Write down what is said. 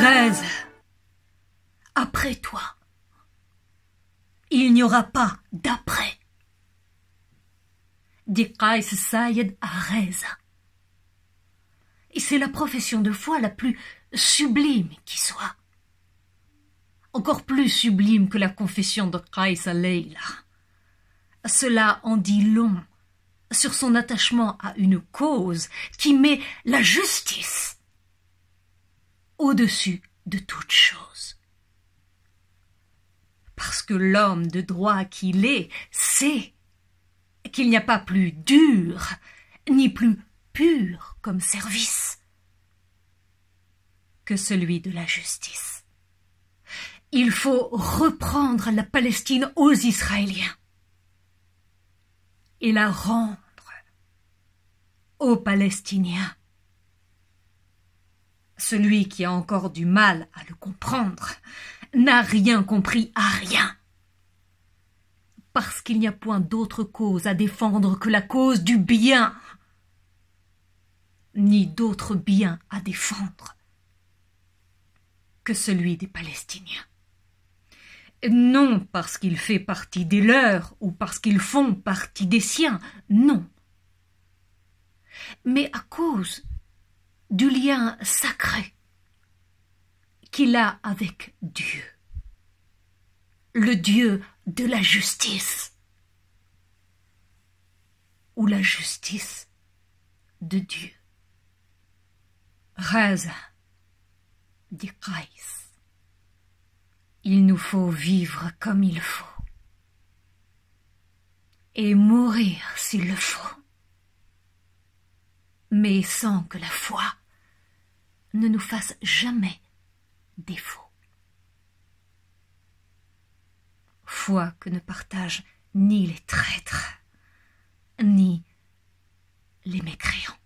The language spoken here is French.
Rêve après toi. Il n'y aura pas d'après. Dit Qais Sayed à Reza. Et c'est la profession de foi la plus sublime qui soit. Encore plus sublime que la confession de Qais à Cela en dit long sur son attachement à une cause qui met la justice au-dessus de toute chose. Parce que l'homme de droit qu'il est sait qu'il n'y a pas plus dur ni plus pur comme service que celui de la justice. Il faut reprendre la Palestine aux Israéliens et la rendre aux Palestiniens. Celui qui a encore du mal à le comprendre n'a rien compris à rien. Parce qu'il n'y a point d'autre cause à défendre que la cause du bien, ni d'autre bien à défendre que celui des Palestiniens. Non parce qu'il fait partie des leurs ou parce qu'ils font partie des siens, non mais à cause du lien sacré qu'il a avec Dieu, le Dieu de la justice, ou la justice de Dieu. Reza » dit Christ. Il nous faut vivre comme il faut et mourir s'il le faut mais sans que la foi ne nous fasse jamais défaut. Foi que ne partagent ni les traîtres, ni les mécréants.